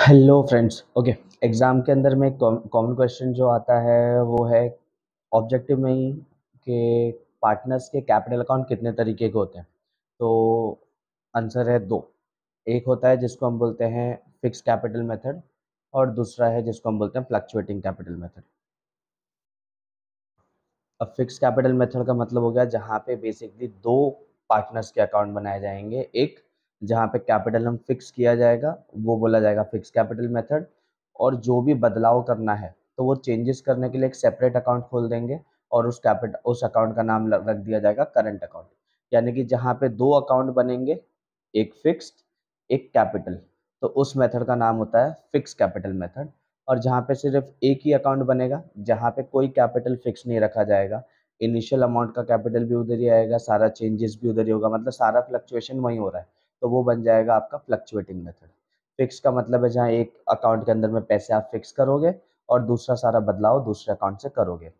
hello friends okay exam के अंदर में कॉमन क्वेश्चन जो आता है वो है ऑब्जेक्टिव में ही के पार्टनर्स के कैपिटल अकाउंट कितने तरीके के होते हैं तो आंसर है दो एक होता है जिसको हम बोलते हैं फिक्स कैपिटल मेथड और दूसरा है जिसको हम बोलते हैं फ्लक्चुएटिंग कैपिटल मेथड अब फिक्स कैपिटल मेथड का मतलब हो गया जहाँ पे बेसिकली दो पार्टनर्स के अकाउंट बनाए जाएंगे एक जहाँ पे कैपिटल हम फिक्स किया जाएगा वो बोला जाएगा फिक्स कैपिटल मेथड और जो भी बदलाव करना है तो वो चेंजेस करने के लिए एक सेपरेट अकाउंट खोल देंगे और उस कैपिटल उस अकाउंट का नाम रख दिया जाएगा करंट अकाउंट यानी कि जहाँ पे दो अकाउंट बनेंगे एक फिक्स्ड एक कैपिटल तो उस मेथड का नाम होता है फिक्स कैपिटल मेथड और जहाँ पे सिर्फ एक ही अकाउंट बनेगा जहाँ पे कोई कैपिटल फिक्स नहीं रखा जाएगा इनिशियल अमाउंट का कैपिटल भी उधर ही आएगा सारा चेंजेस भी उधर ही होगा मतलब सारा फ्लक्चुएशन वहीं हो रहा है तो वो बन जाएगा आपका फ्लक्चुएटिंग मेथड फिक्स का मतलब है जहाँ एक अकाउंट के अंदर में पैसे आप फिक्स करोगे और दूसरा सारा बदलाव दूसरे अकाउंट से करोगे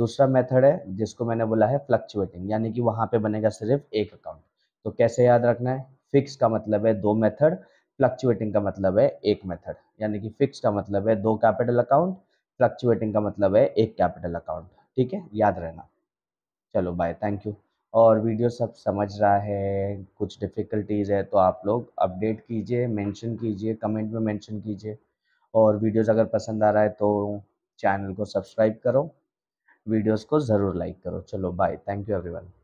दूसरा मेथड है जिसको मैंने बोला है फ्लक्चुएटिंग यानी कि वहाँ पे बनेगा सिर्फ एक अकाउंट तो कैसे याद रखना है फिक्स का मतलब है दो मेथड फ्लक्चुएटिंग का मतलब है एक मेथड यानी कि फिक्स का मतलब है दो कैपिटल अकाउंट फ्लक्चुएटिंग का मतलब है एक कैपिटल अकाउंट ठीक है याद रहना चलो बाय थैंक यू और वीडियो सब समझ रहा है कुछ डिफ़िकल्टीज़ है तो आप लोग अपडेट कीजिए मेंशन कीजिए कमेंट में मेंशन कीजिए और वीडियोस अगर पसंद आ रहा है तो चैनल को सब्सक्राइब करो वीडियोस को ज़रूर लाइक करो चलो बाय थैंक यू एवरीवन